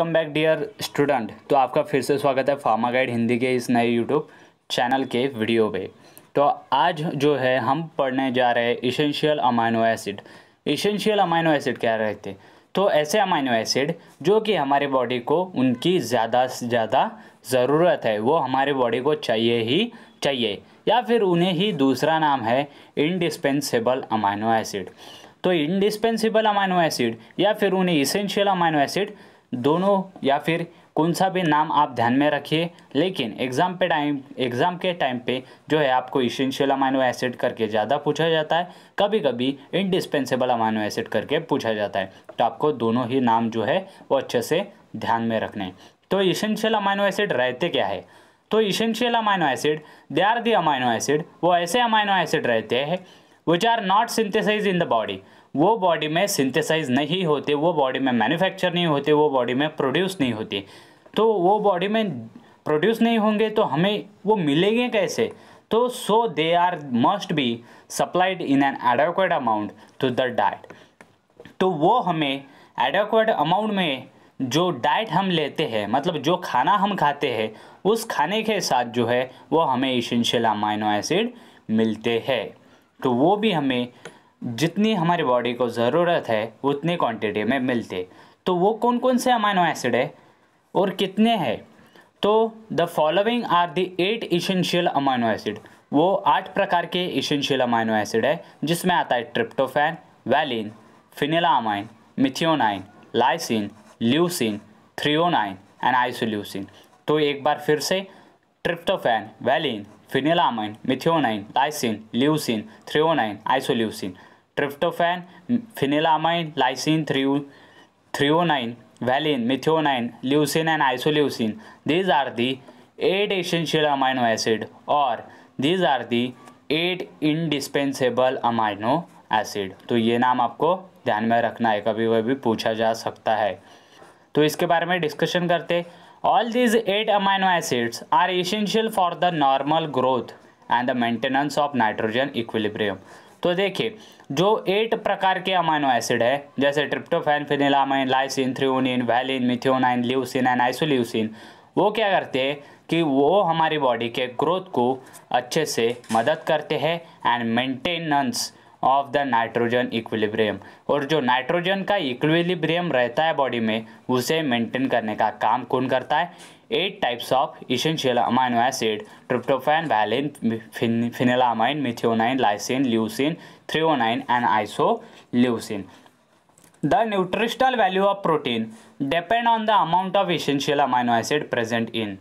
welcome back dear student तो आपका फिर से स्वागत है फार्मा गाइड हिंदी के इस नए यूट्यूब चैनल के वीडियो पे तो आज जो है हम पढ़ने जा रहे हैं essential amino acid essential amino acid क्या रहते हैं तो ऐसे अमाइनो एसिड जो कि हमारे बॉडी को उनकी ज़्यादा से ज़्यादा ज़रूरत है वो हमारे बॉडी को चाहिए ही चाहिए या फिर उन्हें ही दूसरा नाम है इनडिस्पेंसेबल अमाइनो एसिड तो इनडिस्पेंसेबल अमाइनो एसिड या फिर उन्हें इसेंशियल अमाइनो एसिड दोनों या फिर कौन सा भी नाम आप ध्यान में रखिए लेकिन एग्ज़ाम पे टाइम एग्ज़ाम के टाइम पे जो है आपको इशेंशियल अमाइनो एसिड करके ज़्यादा पूछा जाता है कभी कभी इनडिस्पेंसेबल अमाइनो एसिड करके पूछा जाता है तो आपको दोनों ही नाम जो है वो अच्छे से ध्यान में रखने तो इशेंशियल अमाइनो एसिड रहते क्या है तो essential amino acid they are the amino acid वो ऐसे अमाइनो एसिड रहते हैं which are not synthesize in the body वो बॉडी में सिंथेसाइज नहीं होते वो बॉडी में मैन्युफैक्चर नहीं होते वो बॉडी में प्रोड्यूस नहीं होते तो वो बॉडी में प्रोड्यूस नहीं होंगे तो हमें वो मिलेंगे कैसे तो so they are must be supplied in an adequate amount to the diet तो वो हमें एडोक्ट अमाउंट में जो डाइट हम लेते हैं मतलब जो खाना हम खाते हैं उस खाने के साथ जो है वो हमें इशेंशियल अमाइनो एसिड मिलते हैं तो वो भी हमें जितनी हमारी बॉडी को ज़रूरत है उतनी क्वांटिटी में मिलते तो वो कौन कौन से अमाइनो एसिड है और कितने हैं तो the following are the eight essential amino acid वो आठ प्रकार के इसेंशियल अमाइनो एसिड है जिसमें आता है tryptophan valine phenylamine methionine lysine leucine threonine and isoleucine तो एक बार फिर से tryptophan valine phenylamine methionine lysine leucine threonine isoleucine tryptophan phenylamine lysine threo threonine valine methionine leucine and isoleucine these are the eight essential amino acid और these are the eight indispensable amino acid तो ये नाम आपको ध्यान में रखना है कभी कभी पूछा जा सकता है तो इसके बारे में डिस्कशन करते all these eight amino acids are essential for the normal growth and the maintenance of nitrogen equilibrium तो देखिए जो एट प्रकार के अमाइनो एसिड है जैसे tryptophan phenylamine lysine threonine valine methionine leucine and isoleucine वो क्या करते हैं कि वो हमारी बॉडी के ग्रोथ को अच्छे से मदद करते हैं and maintenance of the nitrogen equilibrium और जो नाइट्रोजन का इक्विलिब्रियम रहता है बॉडी में उसे मेंटेन करने का काम कौन करता है eight types of essential amino acid tryptophan valine phenylamine methionine lysine leucine threonine and isoleucine the nutritional value of protein depend on the amount of essential amino acid present in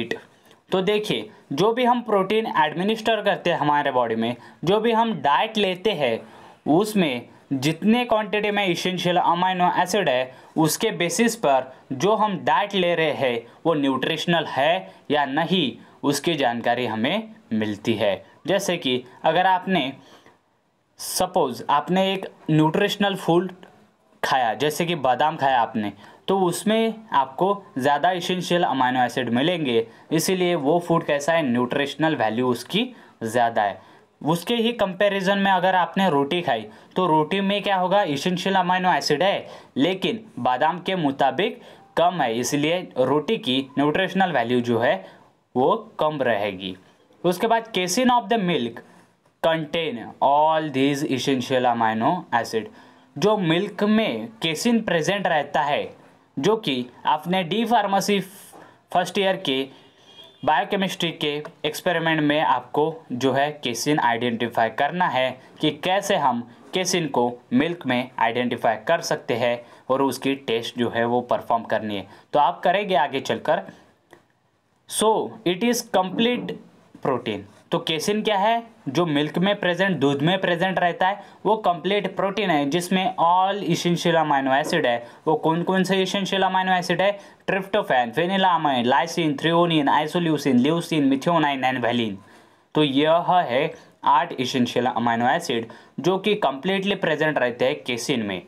it तो देखिए जो भी हम protein administer करते हैं हमारे body में जो भी हम डाइट लेते हैं उसमें जितने क्वांटिटी में इसेंशियल अमाइनो एसिड है उसके बेसिस पर जो हम डाइट ले रहे हैं वो न्यूट्रिशनल है या नहीं उसकी जानकारी हमें मिलती है जैसे कि अगर आपने सपोज़ आपने एक न्यूट्रिशनल फूड खाया जैसे कि बादाम खाया आपने तो उसमें आपको ज़्यादा इसेंशियल अमाइनो एसिड मिलेंगे इसीलिए वो फूड कैसा है न्यूट्रिशनल वैल्यू उसकी ज़्यादा है उसके ही कंपैरिजन में अगर आपने रोटी खाई तो रोटी में क्या होगा इसेंशियल अमाइनो एसिड है लेकिन बादाम के मुताबिक कम है इसलिए रोटी की न्यूट्रिशनल वैल्यू जो है वो कम रहेगी उसके बाद casein of the milk contain all these essential amino acid जो मिल्क में केसिन प्रेजेंट रहता है जो कि आपने डी फार्मेसी फर्स्ट ईयर के बायोकेमिस्ट्री के एक्सपेरिमेंट में आपको जो है केसिन आइडेंटिफाई करना है कि कैसे हम केसिन को मिल्क में आइडेंटिफाई कर सकते हैं और उसकी टेस्ट जो है वो परफॉर्म करनी है तो आप करेंगे आगे चलकर so it is complete protein तो केसिन क्या है जो मिल्क में प्रेजेंट दूध में प्रेजेंट रहता है वो कंप्लीट प्रोटीन है जिसमें ऑल इशेंशियल अमाइनो एसिड है वो कौन कौन से इसेंशियल अमाइनो एसिड है tryptophan phenylamine lysine threonine isoleucine leucine methionine and valine तो यह है आठ इसेंशियल अमाइनो एसिड जो कि कंप्लीटली प्रेजेंट रहते हैं केसिन में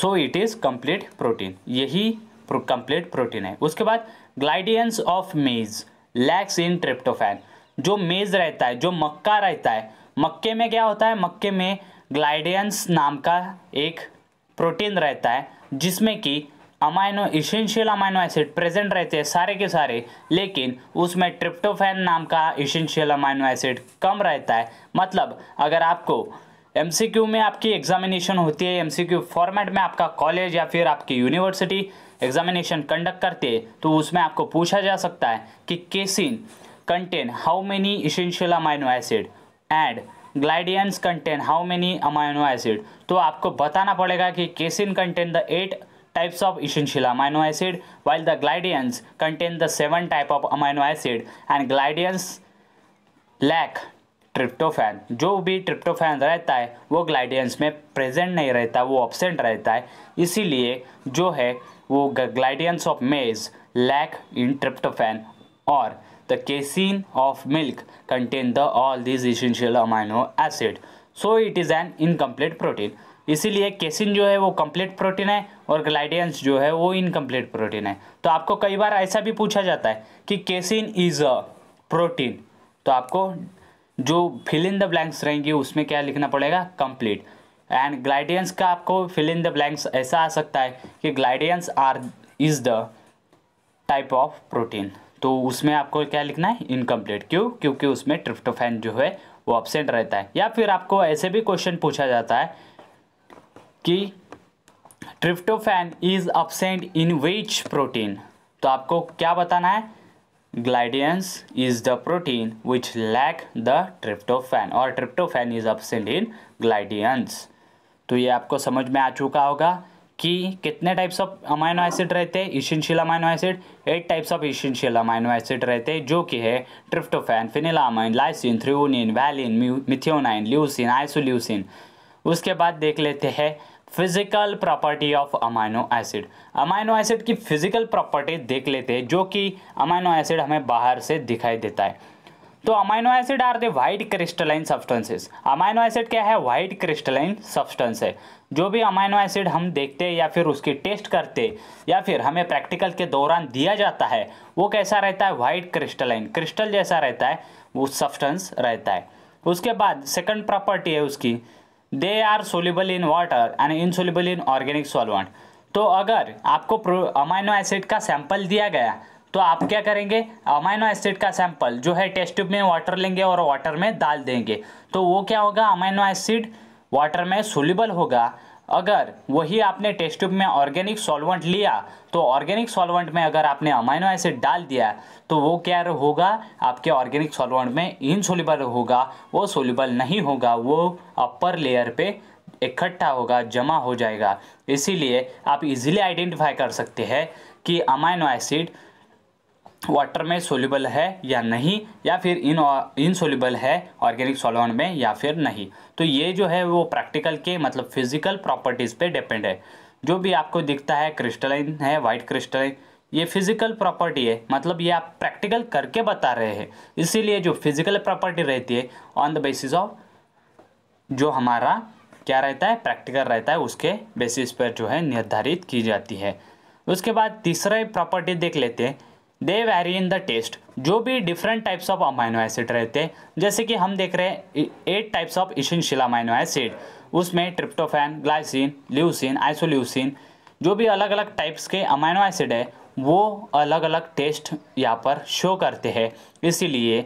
so it is complete protein यही कंप्लीट प्रोटीन है उसके बाद ग्लाइडियंस ऑफ मेज लैक्स इन ट्रिप्टोफैन जो मेज़ रहता है जो मक्का रहता है मक्के में क्या होता है मक्के में ग्लाइडियंस नाम का एक प्रोटीन रहता है जिसमें कि amino essential amino acid present रहते हैं सारे के सारे लेकिन उसमें ट्रिप्टोफैन नाम का इसेंशियल अमाइनो एसिड कम रहता है मतलब अगर आपको एम में आपकी एग्जामिनेशन होती है एम फॉर्मेट में आपका कॉलेज या फिर आपकी यूनिवर्सिटी एग्जामिनेशन कंडक्ट करते है तो उसमें आपको पूछा जा सकता है कि casein contain how many essential amino acid and gliadins contain how many amino acid तो आपको बताना पड़ेगा कि casein contain the eight types of essential amino acid while the glidians contain the seven type of amino acid and glidians lack tryptophan जो भी tryptophan रहता है वो ग्लाइडियंस में प्रेजेंट नहीं रहता वो ऑब्सेंट रहता है इसीलिए जो है वो gliadins of maize lack in tryptophan और the casein of milk contain the all these essential amino acid so it is an incomplete protein इसीलिए केसिन जो है वो कंप्लीट प्रोटीन है और ग्लाइडियंस जो है वो इनकम्प्लीट प्रोटीन है तो आपको कई बार ऐसा भी पूछा जाता है कि केसिन इज अ प्रोटीन तो आपको जो फिल इन द ब्लैंक्स रहेंगी उसमें क्या लिखना पड़ेगा कंप्लीट एंड ग्लाइडियंस का आपको फिल इन द ब्लैंक्स ऐसा आ सकता है कि gliadins are is the type of protein तो उसमें आपको क्या लिखना है इनकम्प्लीट क्यों क्योंकि उसमें ट्रिप्टोफैन जो है वो अपसेंट रहता है या फिर आपको ऐसे भी क्वेश्चन पूछा जाता है कि tryptophan is absent in which protein तो आपको क्या बताना है gliadins is the protein which lack the tryptophan और tryptophan is absent in gliadins तो ये आपको समझ में आ चुका होगा कि कितने टाइप्स ऑफ अमाइनो एसिड रहते हैं essential amino acid eight types of essential amino acid रहते हैं जो कि है tryptophan phenylamine lysine threonine valine methionine leucine isoleucine उसके बाद देख लेते हैं physical property of amino acid amino acid की फिजिकल प्रॉपर्टी देख लेते हैं जो कि अमाइनो एसिड हमें बाहर से दिखाई देता है तो amino acid are the white crystalline substances amino acid क्या है वाइट क्रिस्टलाइन सब्सटेंस है जो भी अमाइनो एसिड हम देखते या फिर उसकी टेस्ट करते या फिर हमें प्रैक्टिकल के दौरान दिया जाता है वो कैसा रहता है वाइट क्रिस्टलाइन क्रिस्टल जैसा रहता है वो सब्सटेंस रहता है उसके बाद सेकंड प्रॉपर्टी है उसकी they are soluble in water and insoluble in organic solvent तो अगर आपको अमाइनो एसिड का सैंपल दिया गया तो आप क्या करेंगे अमाइनो एसिड का सैंपल जो है टेस्ट ट्यूब में वाटर लेंगे और वाटर में डाल देंगे तो वो क्या होगा अमाइनो एसिड वाटर में सोल्यूबल होगा अगर वही आपने टेस्ट ट्यूब में ऑर्गेनिक सॉल्वेंट लिया तो ऑर्गेनिक सॉल्वेंट में अगर आपने अमाइनो एसिड डाल दिया तो वो क्या होगा आपके ऑर्गेनिक सॉल्वेंट में इनसोल्यूबल होगा वो सोल्यूबल नहीं होगा वो अपर लेयर पे इकट्ठा होगा जमा हो जाएगा इसीलिए आप इजीली आइडेंटिफाई कर सकते हैं कि अमाइनो एसिड वाटर में सोल्यूबल है या नहीं या फिर इन इनसोल्यूबल है ऑर्गेनिक सॉल्वेंट में या फिर नहीं तो ये जो है वो प्रैक्टिकल के मतलब फिजिकल प्रॉपर्टीज़ पे डिपेंड है जो भी आपको दिखता है क्रिस्टलाइन है वाइट क्रिस्टलाइन ये फिजिकल प्रॉपर्टी है मतलब ये आप प्रैक्टिकल करके बता रहे हैं इसीलिए जो फिजिकल प्रॉपर्टी रहती है ऑन द बेसिस ऑफ जो हमारा क्या रहता है प्रैक्टिकल रहता है उसके बेसिस पर जो है निर्धारित की जाती है उसके बाद तीसरा प्रॉपर्टी देख लेते हैं they vary in the taste जो भी different types of amino acid रहते हैं जैसे कि हम देख रहे हैं eight types of essential amino acid उसमें ट्रिप्टोफैन ग्लाइसिन ल्यूसिन आइसोल्यूसिन जो भी अलग अलग टाइप्स के अमाइनो एसिड है वो अलग अलग टेस्ट यहाँ पर शो करते हैं इसीलिए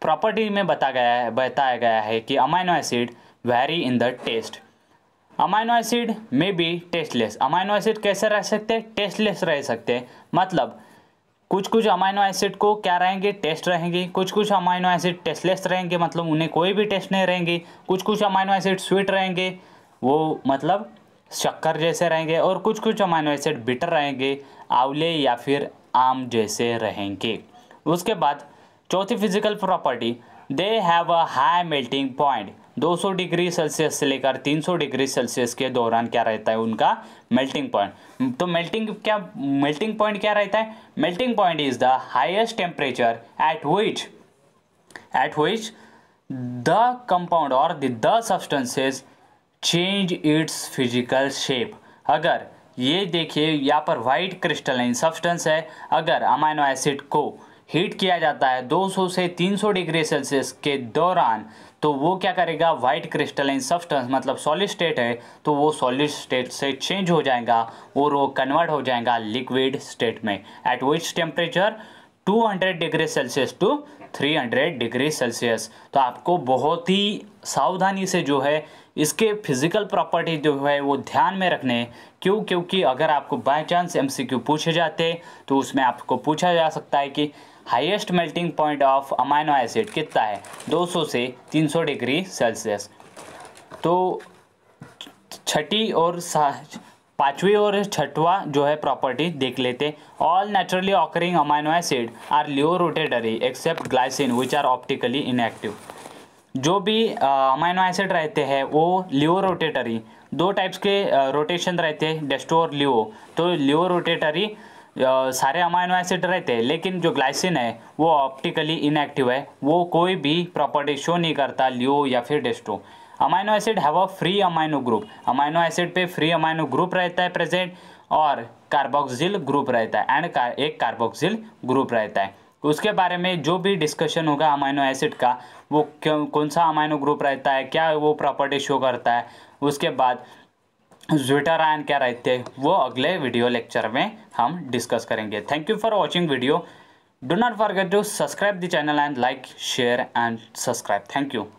प्रॉपर्टी में बता गया है बताया गया है कि amino acid vary in the taste amino acid में भी टेस्टलेस अमाइनो एसिड कैसे रह सकते हैं टेस्टलेस रह सकते हैं मतलब कुछ कुछ अमाइनो एसिड को क्या रहेंगे टेस्ट रहेंगे कुछ कुछ अमाइनो एसिड टेस्टलेस रहेंगे मतलब उन्हें कोई भी टेस्ट नहीं रहेंगे कुछ कुछ अमाइनो एसिड स्वीट रहेंगे वो मतलब शक्कर जैसे रहेंगे और कुछ कुछ अमाइनो एसिड बिटर रहेंगे आंवले या फिर आम जैसे रहेंगे उसके बाद चौथी physical property they have a high melting point 200 degree Celsius से लेकर 300 डिग्री सेल्सियस के दौरान क्या रहता है उनका मेल्टिंग पॉइंट तो मेल्टिंग क्या मेल्टिंग पॉइंट क्या रहता है melting point is the highest temperature at which at which the compound और the substances change its physical shape अगर ये देखिए यहाँ पर वाइट क्रिस्टलाइन सब्सटेंस है अगर अमाइनो एसिड को हीट किया जाता है 200 से 300 डिग्री सेल्सियस के दौरान तो वो क्या करेगा वाइट क्रिस्टलाइन सब्सटेंस मतलब सॉलिड स्टेट है तो वो सॉलिड स्टेट से चेंज हो जाएगा और वो कन्वर्ट हो जाएगा लिक्विड स्टेट में at which temperature 200 degree Celsius to 300 degree Celsius तो आपको बहुत ही सावधानी से जो है इसके फिजिकल प्रॉपर्टी जो है वो ध्यान में रखने क्यों क्योंकि अगर आपको बाय चांस एमसीक्यू पूछे जाते तो उसमें आपको पूछा जा सकता है कि highest melting point of amino acid कितना है 200 से 300 डिग्री सेल्सियस तो छठी और पांचवी और छठवा जो है प्रॉपर्टी देख लेते all naturally occurring amino acid are laevorotatory except glycine which are optically inactive जो भी अमाइनो एसिड रहते हैं वो लियो रोटेटरी दो टाइप्स के रोटेशन रहते हैं डेस्टो और लियो तो लियो रोटेटरी सारे अमाइनो एसिड रहते हैं लेकिन जो ग्लाइसिन है वो ऑप्टिकली इनएक्टिव है वो कोई भी प्रॉपर्टी शो नहीं करता लियो या फिर dextro amino acid have a free amino group amino acid पे फ्री अमाइनो ग्रुप रहता है प्रेजेंट और कार्बोक्सिल ग्रुप रहता है एंड एक कार्बोक्सिल ग्रुप रहता है उसके बारे में जो भी डिस्कशन होगा अमाइनो एसिड का वो क्यों कौन सा अमाइनो ग्रुप रहता है क्या वो प्रॉपर्टी शो करता है उसके बाद ज्विटर आयन क्या रहते हैं वो अगले वीडियो लेक्चर में हम डिस्कस करेंगे thank you for watching video do not forget to subscribe the channel and like share and subscribe thank you